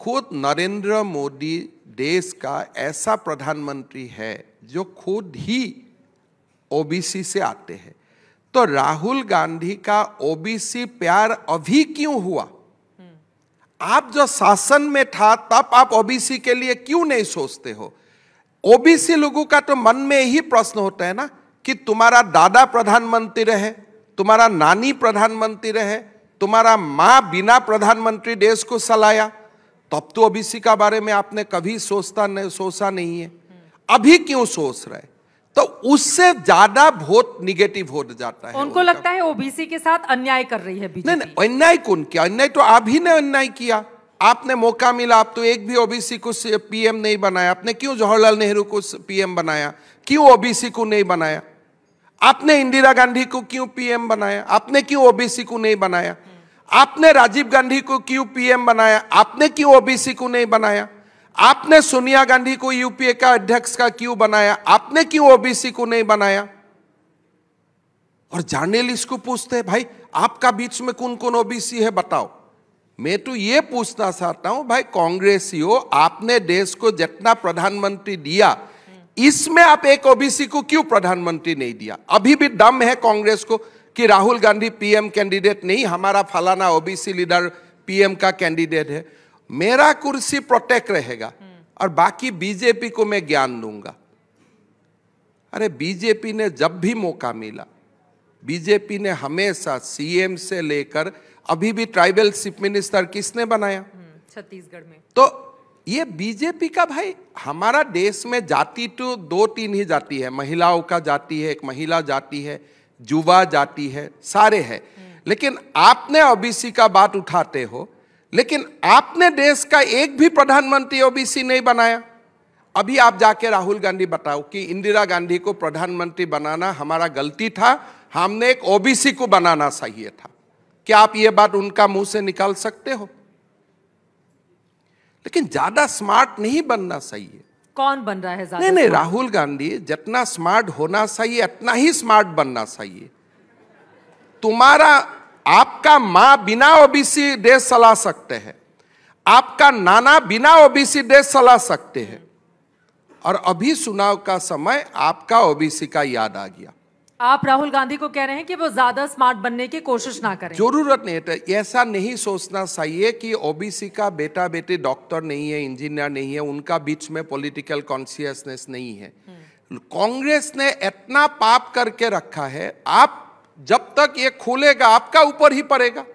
खुद नरेंद्र मोदी देश का ऐसा प्रधानमंत्री है जो खुद ही ओबीसी से आते हैं तो राहुल गांधी का ओबीसी प्यार अभी क्यों हुआ आप जो शासन में था तब आप ओबीसी के लिए क्यों नहीं सोचते हो ओबीसी लोगों का तो मन में ही प्रश्न होता है ना कि तुम्हारा दादा प्रधानमंत्री रहे तुम्हारा नानी प्रधानमंत्री रहे तुम्हारा मां बिना प्रधानमंत्री देश को सलाया तब तो, तो ओबीसी का बारे में आपने कभी सोचता नहीं सोचा नहीं है अभी क्यों सोच रहे तो उससे ज्यादा वोट निगेटिव हो जाता है उनको लगता है ओबीसी के साथ अन्याय कर रही है नहीं नहीं अन्याय कौन किया अन्याय तो आप ही ने अन्याय किया आपने मौका मिला आप तो एक भी ओबीसी को पीएम नहीं बनाया आपने क्यों जवाहरलाल नेहरू को पीएम बनाया क्यों ओबीसी को नहीं बनाया आपने इंदिरा गांधी को क्यों पीएम बनाया आपने क्यों ओबीसी को नहीं बनाया आपने राजीव गांधी को क्यों पीएम बनाया आपने क्यों ओबीसी को नहीं बनाया आपने सोनिया गांधी को यूपीए का अध्यक्ष का क्यों बनाया आपने क्यों ओबीसी को नहीं बनाया और जर्नलिस्ट को पूछते हैं भाई आपका बीच में कौन कौन ओबीसी है बताओ मैं तो ये पूछना चाहता हूं भाई कांग्रेस हो आपने देश को जितना प्रधानमंत्री दिया हम्म। इसमें आप एक ओबीसी को क्यों प्रधानमंत्री नहीं दिया अभी भी दम है कांग्रेस को कि राहुल गांधी पीएम कैंडिडेट नहीं हमारा फलाना ओबीसी लीडर पीएम का कैंडिडेट है मेरा कुर्सी प्रोटेक्ट रहेगा और बाकी बीजेपी को मैं ज्ञान दूंगा अरे बीजेपी ने जब भी मौका मिला बीजेपी ने हमेशा सीएम से लेकर अभी भी ट्राइबल चीफ मिनिस्टर किसने बनाया हम्म, छत्तीसगढ़ में तो ये बीजेपी का भाई हमारा देश में जाति तो दो तीन ही जाति है महिलाओं का जाति है एक महिला जाति है युवा जाति है सारे हैं लेकिन आपने ओबीसी का बात उठाते हो लेकिन आपने देश का एक भी प्रधानमंत्री ओबीसी नहीं बनाया अभी आप जाके राहुल गांधी बताओ कि इंदिरा गांधी को प्रधानमंत्री बनाना हमारा गलती था हमने एक ओबीसी को बनाना चाहिए था क्या आप ये बात उनका मुंह से निकाल सकते हो लेकिन ज्यादा स्मार्ट नहीं बनना चाहिए कौन बन रहा है नहीं नहीं राहुल गांधी जितना स्मार्ट होना चाहिए उतना ही स्मार्ट बनना चाहिए तुम्हारा आपका माँ बिना ओबीसी देश चला सकते हैं आपका नाना बिना ओबीसी देश चला सकते हैं और अभी चुनाव का समय आपका ओबीसी का याद आ गया आप राहुल गांधी को कह रहे हैं कि वो ज्यादा स्मार्ट बनने की कोशिश ना करें जरूरत नहीं तो ऐसा नहीं सोचना चाहिए कि ओबीसी का बेटा बेटी डॉक्टर नहीं है इंजीनियर नहीं है उनका बीच में पॉलिटिकल कॉन्सियसनेस नहीं है हम्म। कांग्रेस ने इतना पाप करके रखा है आप जब तक ये खोलेगा आपका ऊपर ही पड़ेगा